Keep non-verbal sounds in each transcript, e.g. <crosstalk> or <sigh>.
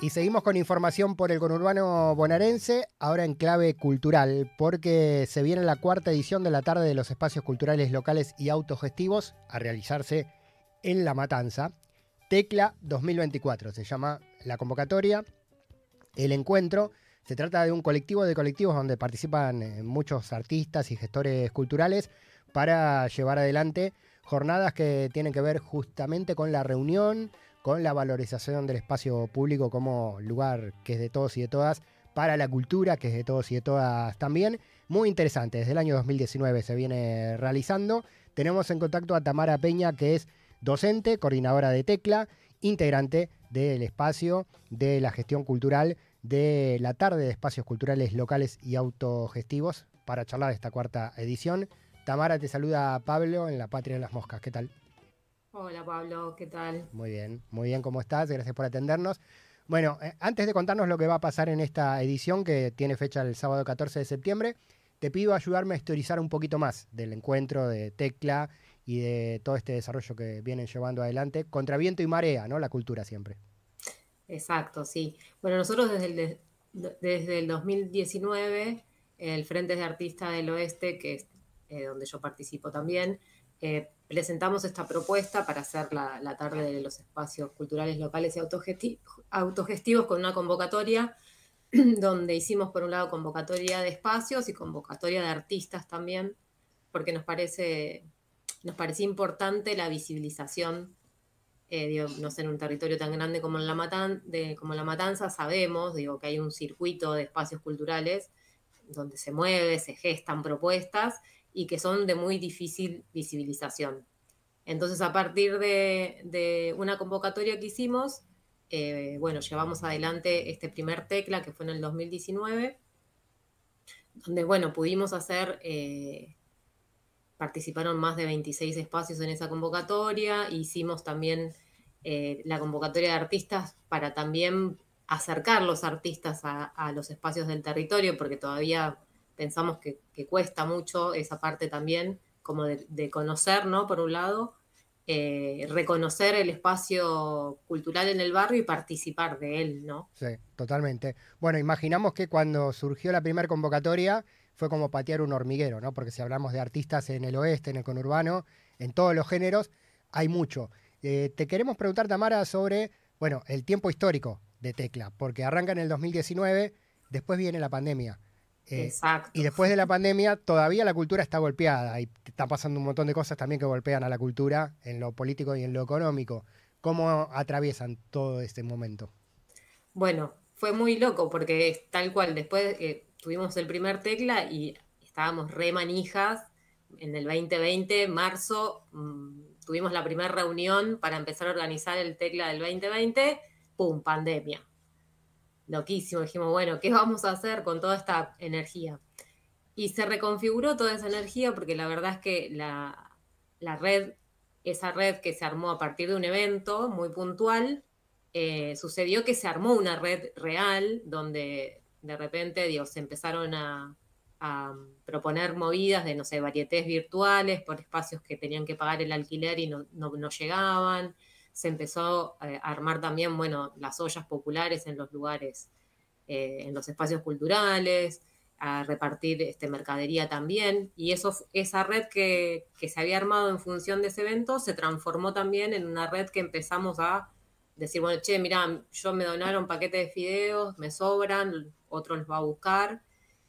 Y seguimos con información por el conurbano bonaerense, ahora en clave cultural, porque se viene la cuarta edición de la tarde de los espacios culturales locales y autogestivos a realizarse en La Matanza. Tecla 2024 se llama la convocatoria, el encuentro. Se trata de un colectivo de colectivos donde participan eh, muchos artistas y gestores culturales para llevar adelante jornadas que tienen que ver justamente con la reunión, con la valorización del espacio público como lugar que es de todos y de todas, para la cultura, que es de todos y de todas también. Muy interesante, desde el año 2019 se viene realizando. Tenemos en contacto a Tamara Peña, que es docente, coordinadora de Tecla, integrante del espacio de la gestión cultural de la tarde de espacios culturales locales y autogestivos para charlar esta cuarta edición. Tamara te saluda Pablo en La Patria de las Moscas. ¿Qué tal? Hola Pablo, ¿qué tal? Muy bien, muy bien, ¿cómo estás? Gracias por atendernos. Bueno, eh, antes de contarnos lo que va a pasar en esta edición, que tiene fecha el sábado 14 de septiembre, te pido ayudarme a historizar un poquito más del encuentro de Tecla y de todo este desarrollo que vienen llevando adelante, contra viento y marea, ¿no? La cultura siempre. Exacto, sí. Bueno, nosotros desde el, desde el 2019, el Frente de Artistas del Oeste, que es eh, donde yo participo también, eh, presentamos esta propuesta para hacer la, tarde de los espacios culturales locales y autogestivos con una convocatoria <clears throat> donde hicimos por un lado convocatoria de espacios y convocatoria de artistas también, porque nos parece, nos parecía importante la visibilización, eh, no sé, en un territorio tan grande como la Matan de, como La Matanza sabemos, digo, que hay un circuito de espacios culturales donde se mueve, se gestan propuestas, y que son de muy difícil visibilización. Entonces, a partir de, una convocatoria que hicimos, eh, bueno, llevamos adelante este primer tecla que fue en el 2019, donde, bueno, pudimos hacer, eh, participaron más de 26 espacios en esa convocatoria, hicimos también eh, la convocatoria de artistas para también acercar los artistas a los espacios del territorio, porque todavía pensamos que, cuesta mucho esa parte también, como de, conocer, ¿no? Por un lado, eh, reconocer el espacio cultural en el barrio y participar de él, ¿no? Sí, totalmente. Bueno, imaginamos que cuando surgió la primera convocatoria fue como patear un hormiguero, ¿no? Porque si hablamos de artistas en el oeste, en el conurbano, en todos los géneros, hay mucho. Eh, te queremos preguntar, Tamara, sobre, bueno, el tiempo histórico de Tecla, porque arranca en el 2019, después viene la pandemia. Eh, y después de la pandemia, todavía la cultura está golpeada y está pasando un montón de cosas también que golpean a la cultura en lo político y en lo económico. ¿Cómo atraviesan todo este momento? Bueno, fue muy loco porque tal cual. Después que eh, tuvimos el primer tecla y estábamos re manijas. En el 2020, marzo, mm, tuvimos la primera reunión para empezar a organizar el tecla del 2020. ¡Pum! Pandemia loquísimo. Dijimos, bueno, ¿qué vamos a hacer con toda esta energía? Y se reconfiguró toda esa energía porque la verdad es que la, red, esa red que se armó a partir de un evento muy puntual, eh, sucedió que se armó una red real donde de repente Dios, se empezaron a, proponer movidas de, no sé, varietés virtuales por espacios que tenían que pagar el alquiler y no llegaban se empezó eh, a armar también, bueno, las ollas populares en los lugares, eh, en los espacios culturales, a repartir este, mercadería también. Y eso, esa red que, se había armado en función de ese evento se transformó también en una red que empezamos a decir, bueno, che, mirá, yo me donaron paquete de fideos, me sobran, otro los va a buscar.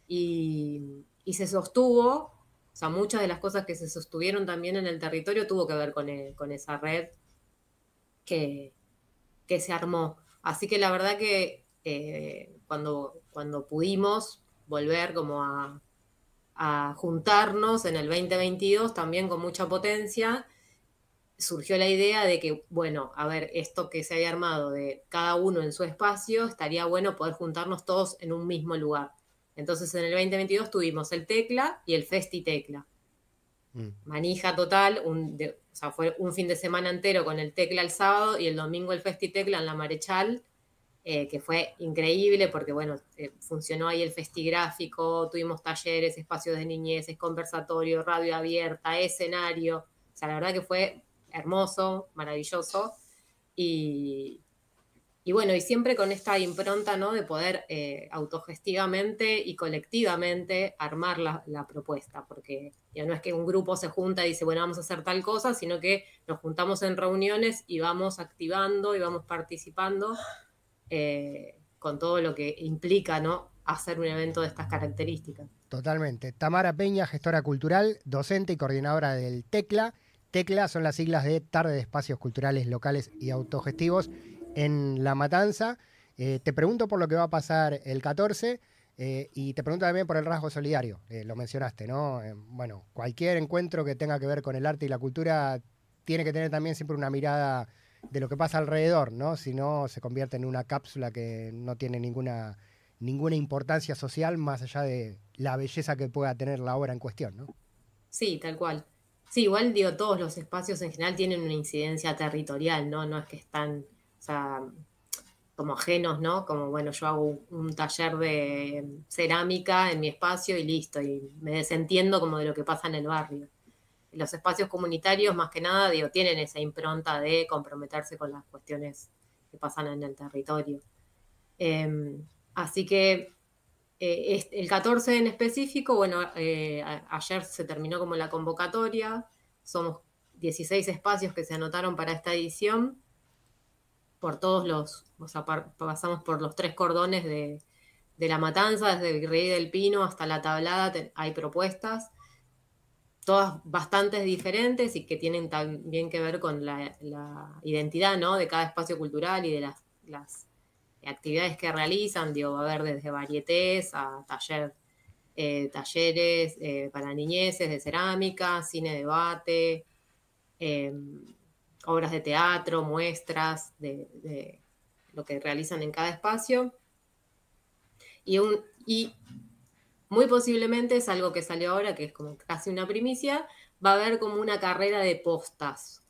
Y, se sostuvo, o sea, muchas de las cosas que se sostuvieron también en el territorio tuvo que ver con, e, con esa red que, se armó. Así que la verdad que eh, cuando, cuando pudimos volver como a, a juntarnos en el 2022, también con mucha potencia, surgió la idea de que, bueno, a ver, esto que se había armado de cada uno en su espacio, estaría bueno poder juntarnos todos en un mismo lugar. Entonces en el 2022 tuvimos el Tecla y el Festi Tecla. Mm. manija total, un, o sea, fue un fin de semana entero con el Tecla el sábado y el domingo el Festi Tecla en la Marechal, eh, que fue increíble porque, bueno, eh, funcionó ahí el festigráfico, tuvimos talleres, espacios de niñeces, conversatorio, radio abierta, escenario, o sea, la verdad que fue hermoso, maravilloso y, y bueno, y siempre con esta impronta ¿no? de poder eh, autogestivamente y colectivamente armar la, propuesta, porque ya no es que un grupo se junta y dice, bueno, vamos a hacer tal cosa, sino que nos juntamos en reuniones y vamos activando y vamos participando eh, con todo lo que implica ¿no? hacer un evento de estas características. Totalmente. Tamara Peña, gestora cultural, docente y coordinadora del TECLA. TECLA son las siglas de Tarde de Espacios Culturales Locales y Autogestivos en La Matanza. Eh, te pregunto por lo que va a pasar el 14 eh, y te pregunto también por el rasgo solidario. Eh, lo mencionaste, ¿no? bueno, cualquier encuentro que tenga que ver con el arte y la cultura tiene que tener también siempre una mirada de lo que pasa alrededor, ¿no? Si no, se convierte en una cápsula que no tiene ninguna, ninguna importancia social más allá de la belleza que pueda tener la obra en cuestión, ¿no? Sí, tal cual. Sí, igual digo, todos los espacios en general tienen una incidencia territorial, ¿no? No es que están sea, como ajenos, ¿no? Como, bueno, yo hago un taller de cerámica en mi espacio y listo, y me desentiendo como de lo que pasa en el barrio. Los espacios comunitarios, más que nada, digo, tienen esa impronta de comprometerse con las cuestiones que pasan en el territorio. Em, así que eh, el 14 en específico, bueno, eh, ayer se terminó como la convocatoria, somos 16 espacios que se anotaron para esta edición por todos los, o sea, pasamos por los tres cordones de, la matanza, desde el Rey del Pino hasta la tablada, hay propuestas, todas bastante diferentes y que tienen también que ver con la, identidad ¿no? de cada espacio cultural y de las, actividades que realizan, digo, va a haber desde varietés a taller, eh, talleres eh, para niñeces de cerámica, cine debate. Eh, obras de teatro, muestras de, lo que realizan en cada espacio. Y, un, y muy posiblemente, es algo que salió ahora, que es como casi una primicia, va a haber como una carrera de postas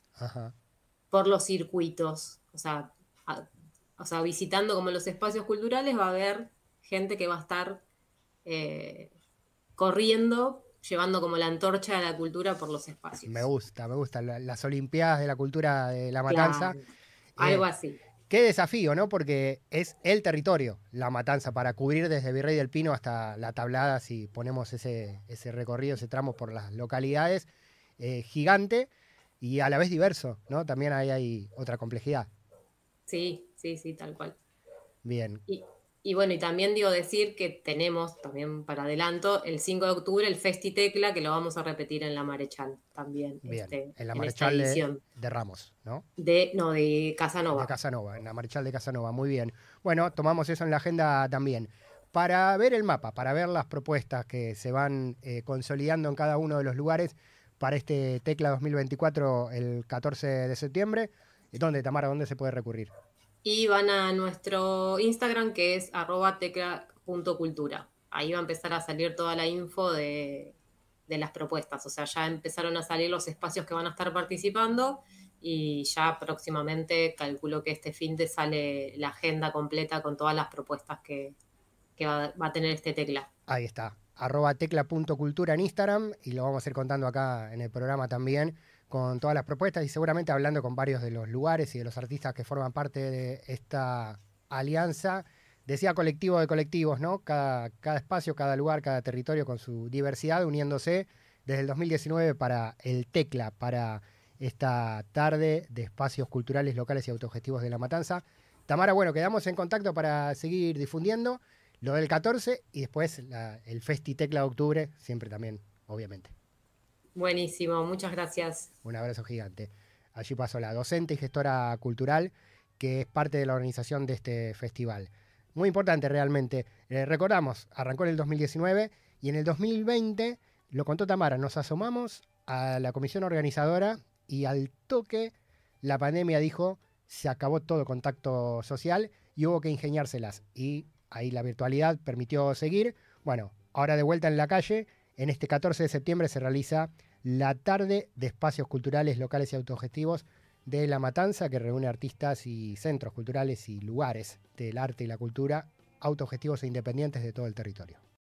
por los circuitos. O sea, visitando como los espacios culturales va a haber gente que va a estar eh, corriendo llevando como la antorcha de la cultura por los espacios. Me gusta, me gusta. Las Olimpiadas de la Cultura de la Matanza. Algo eh, así. Qué desafío, ¿no? Porque es el territorio, la matanza, para cubrir desde Virrey del Pino hasta la tablada, si ponemos ese, ese recorrido, ese tramo por las localidades, eh, gigante y a la vez diverso, ¿no? También ahí hay otra complejidad. Sí, sí, sí, tal cual. Bien. Y bueno, y también digo decir que tenemos, también para adelanto, el 5 de octubre el Festi Tecla, que lo vamos a repetir en la Marechal también. Este, en la Marechal de, Ramos, ¿no? De, no, de Casanova. De Casanova, en la Marechal de Casanova, muy bien. Bueno, tomamos eso en la agenda también. Para ver el mapa, para ver las propuestas que se van eh, consolidando en cada uno de los lugares para este Tecla 2024 el 14 de septiembre, ¿dónde, Tamara, dónde se puede recurrir? y van a nuestro Instagram que es arroba tecla.cultura. Ahí va a empezar a salir toda la info de, las propuestas. O sea, ya empezaron a salir los espacios que van a estar participando y ya próximamente calculo que este fin de sale la agenda completa con todas las propuestas que, va, a tener este tecla. Ahí está, arroba tecla.cultura en Instagram y lo vamos a ir contando acá en el programa también con todas las propuestas y seguramente hablando con varios de los lugares y de los artistas que forman parte de esta alianza. Decía colectivo de colectivos, ¿no? Cada, espacio, cada lugar, cada territorio con su diversidad uniéndose desde el 2019 para el Tecla, para esta tarde de espacios culturales locales y autogestivos de La Matanza. Tamara, bueno, quedamos en contacto para seguir difundiendo lo del 14 y después la, el Festi Tecla de octubre, siempre también, obviamente. Buenísimo, muchas gracias. Un abrazo gigante. Allí pasó la docente y gestora cultural que es parte de la organización de este festival. Muy importante realmente. Eh, recordamos, arrancó en el 2019 y en el 2020, lo contó Tamara, nos asomamos a la comisión organizadora y al toque la pandemia dijo, se acabó todo contacto social y hubo que ingeniárselas. Y ahí la virtualidad permitió seguir. Bueno, ahora de vuelta en la calle en este 14 de septiembre se realiza la tarde de espacios culturales locales y autogestivos de La Matanza, que reúne artistas y centros culturales y lugares del arte y la cultura autogestivos e independientes de todo el territorio.